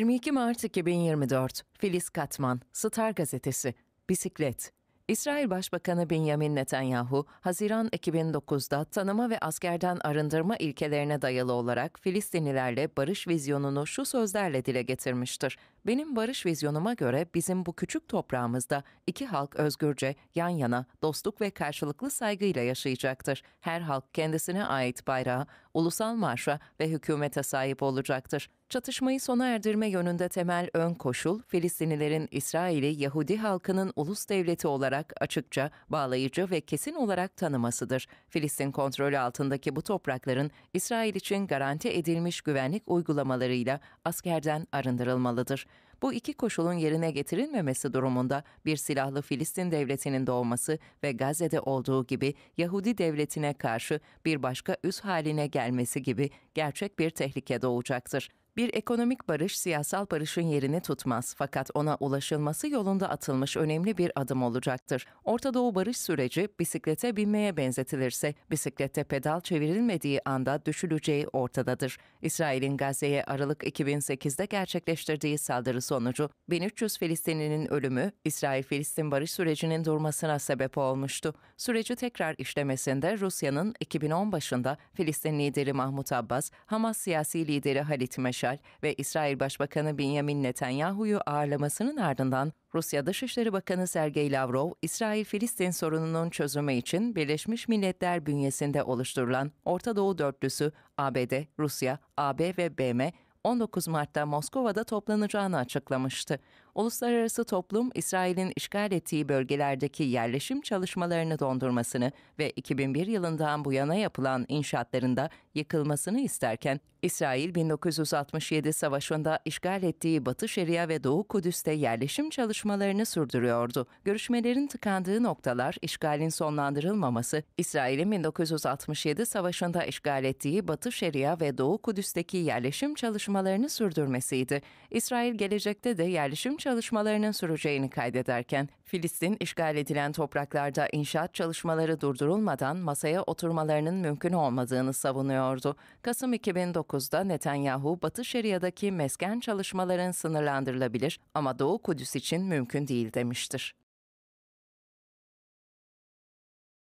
22 Mart 2024 Filiz Katman, Star Gazetesi, Bisiklet. İsrail Başbakanı Benjamin Netanyahu, Haziran 2009'da tanıma ve askerden arındırma ilkelerine dayalı olarak Filistinlilerle barış vizyonunu şu sözlerle dile getirmiştir. Benim barış vizyonuma göre bizim bu küçük toprağımızda iki halk özgürce, yan yana, dostluk ve karşılıklı saygıyla yaşayacaktır. Her halk kendisine ait bayrağı, ulusal marşa ve hükümete sahip olacaktır. Çatışmayı sona erdirme yönünde temel ön koşul, Filistinlilerin İsrail'i Yahudi halkının ulus devleti olarak açıkça, bağlayıcı ve kesin olarak tanımasıdır. Filistin kontrolü altındaki bu toprakların İsrail için garanti edilmiş güvenlik uygulamalarıyla askerden arındırılmalıdır. Bu iki koşulun yerine getirilmemesi durumunda bir silahlı Filistin devletinin doğması ve Gazze'de olduğu gibi Yahudi devletine karşı bir başka üs haline gelmesi gibi gerçek bir tehlike doğacaktır. Bir ekonomik barış siyasal barışın yerini tutmaz fakat ona ulaşılması yolunda atılmış önemli bir adım olacaktır. Orta Doğu barış süreci bisiklete binmeye benzetilirse bisiklette pedal çevrilmediği anda düşüleceği ortadadır. İsrail'in Gazze'ye Aralık 2008'de gerçekleştirdiği saldırı sonucu 1300 Filistinlinin ölümü İsrail-Filistin barış sürecinin durmasına sebep olmuştu. Süreci tekrar işlemesinde Rusya'nın 2010 başında Filistin lideri Mahmut Abbas, Hamas siyasi lideri Halit Meşe Marşal ve İsrail Başbakanı Benjamin Netanyahu'yu ağırlamasının ardından Rusya Dışişleri Bakanı Sergey Lavrov, İsrail-Filistin sorununun çözümü için Birleşmiş Milletler bünyesinde oluşturulan Orta Doğu Dörtlüsü ABD, Rusya, AB ve BM 19 Mart'ta Moskova'da toplanacağını açıklamıştı uluslararası toplum İsrail'in işgal ettiği bölgelerdeki yerleşim çalışmalarını dondurmasını ve 2001 yılından bu yana yapılan inşaatlarında yıkılmasını isterken, İsrail 1967 savaşında işgal ettiği Batı Şeria ve Doğu Kudüs'te yerleşim çalışmalarını sürdürüyordu. Görüşmelerin tıkandığı noktalar işgalin sonlandırılmaması, İsrail'in 1967 savaşında işgal ettiği Batı Şeria ve Doğu Kudüs'teki yerleşim çalışmalarını sürdürmesiydi. İsrail gelecekte de yerleşim çalışmalarının süreceğini kaydederken, Filistin işgal edilen topraklarda inşaat çalışmaları durdurulmadan masaya oturmalarının mümkün olmadığını savunuyordu. Kasım 2009'da Netanyahu, Batı Şeria'daki mesken çalışmaların sınırlandırılabilir ama Doğu Kudüs için mümkün değil demiştir.